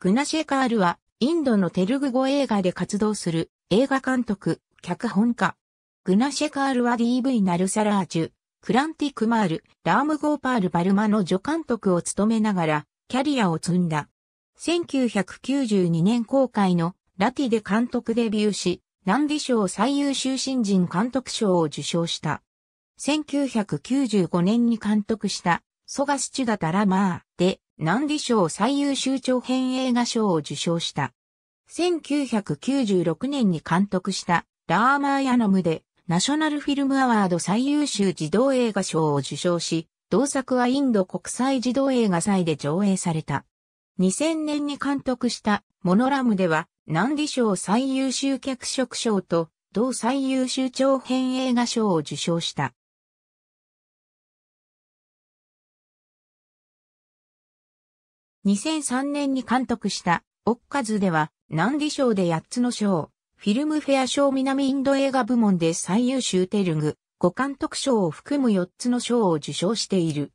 グナシェカールは、インドのテルグ語映画で活動する映画監督、脚本家。グナシェカールは DV ナルサラージュ、クランティクマール、ラームゴーパール・バルマの助監督を務めながら、キャリアを積んだ。1992年公開のラティで監督デビューし、ランディ賞最優秀新人監督賞を受賞した。1995年に監督した、ソガスチュダタラマーで、南ン賞最優秀長編映画賞を受賞した。1996年に監督したラーマーヤノムでナショナルフィルムアワード最優秀児童映画賞を受賞し、同作はインド国際児童映画祭で上映された。2000年に監督したモノラムでは南ン賞最優秀脚色賞と同最優秀長編映画賞を受賞した。2003年に監督したオッカズでは、ナンディ賞で8つの賞、フィルムフェア賞南インド映画部門で最優秀テルグ、5監督賞を含む4つの賞を受賞している。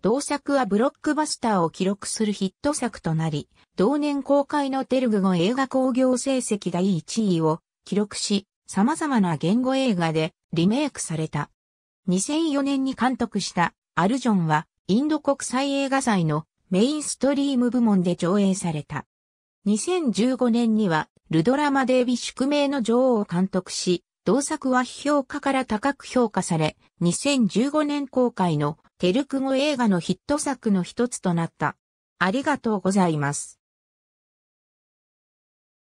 同作はブロックバスターを記録するヒット作となり、同年公開のテルグ語映画興行成績第1位を記録し、様々な言語映画でリメイクされた。2004年に監督したアルジョンはインド国際映画祭のメインストリーム部門で上映された。2015年には、ルドラマデービ宿命の女王を監督し、同作は評価から高く評価され、2015年公開のテルク語映画のヒット作の一つとなった。ありがとうございます。